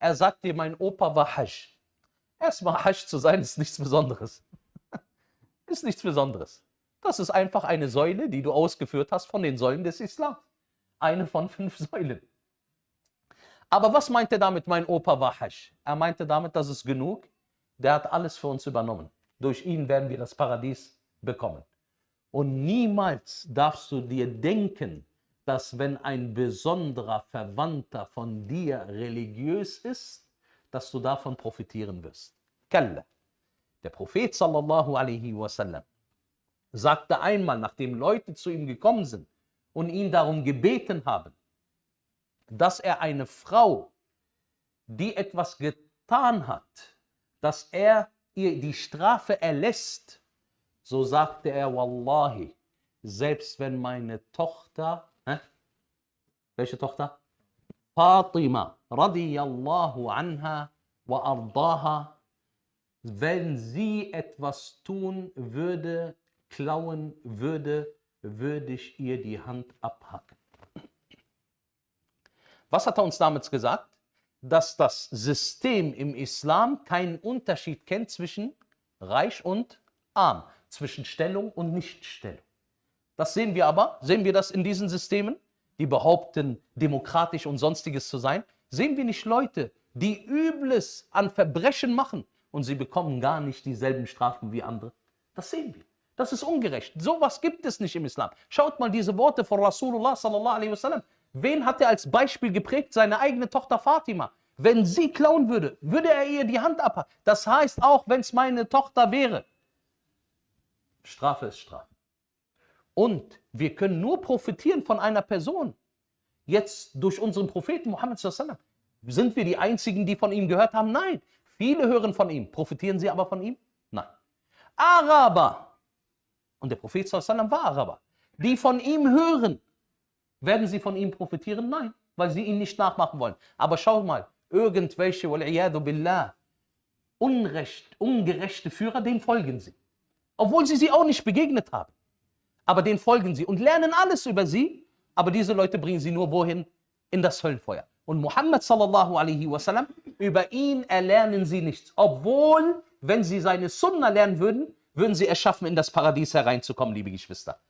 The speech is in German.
Er sagt dir, mein Opa war Hasch. Erstmal Hasch zu sein, ist nichts Besonderes. ist nichts Besonderes. Das ist einfach eine Säule, die du ausgeführt hast von den Säulen des Islam. Eine von fünf Säulen. Aber was meinte er damit, mein Opa war Hasch? Er meinte damit, das ist genug. Der hat alles für uns übernommen. Durch ihn werden wir das Paradies bekommen. Und niemals darfst du dir denken, dass wenn ein besonderer Verwandter von dir religiös ist, dass du davon profitieren wirst. Kalla. Der Prophet sallallahu alaihi wasallam sagte einmal, nachdem Leute zu ihm gekommen sind und ihn darum gebeten haben, dass er eine Frau, die etwas getan hat, dass er ihr die Strafe erlässt, so sagte er, Wallahi, selbst wenn meine Tochter welche Tochter? Fatima, radiallahu anha wa ardaha. Wenn sie etwas tun würde, klauen würde, würde ich ihr die Hand abhacken. Was hat er uns damals gesagt? Dass das System im Islam keinen Unterschied kennt zwischen reich und arm, zwischen Stellung und Nichtstellung. Das sehen wir aber. Sehen wir das in diesen Systemen, die behaupten, demokratisch und sonstiges zu sein? Sehen wir nicht Leute, die Übles an Verbrechen machen und sie bekommen gar nicht dieselben Strafen wie andere? Das sehen wir. Das ist ungerecht. So Sowas gibt es nicht im Islam. Schaut mal diese Worte von Rasulullah sallallahu alaihi wasallam. Wen hat er als Beispiel geprägt? Seine eigene Tochter Fatima. Wenn sie klauen würde, würde er ihr die Hand abhaben. Das heißt auch, wenn es meine Tochter wäre. Strafe ist Strafe. Und wir können nur profitieren von einer Person. Jetzt durch unseren Propheten Mohammed sallam. Sind wir die einzigen, die von ihm gehört haben? Nein. Viele hören von ihm. Profitieren sie aber von ihm? Nein. Araber. Und der Prophet sallam war Araber. Die von ihm hören, werden sie von ihm profitieren? Nein, weil sie ihn nicht nachmachen wollen. Aber schau mal, irgendwelche billah, Unrecht, ungerechte Führer, denen folgen sie. Obwohl sie sie auch nicht begegnet haben aber denen folgen sie und lernen alles über sie, aber diese Leute bringen sie nur wohin? In das Höllenfeuer. Und Muhammad sallallahu alaihi wasallam, über ihn erlernen sie nichts. Obwohl, wenn sie seine Sunna lernen würden, würden sie es schaffen, in das Paradies hereinzukommen, liebe Geschwister.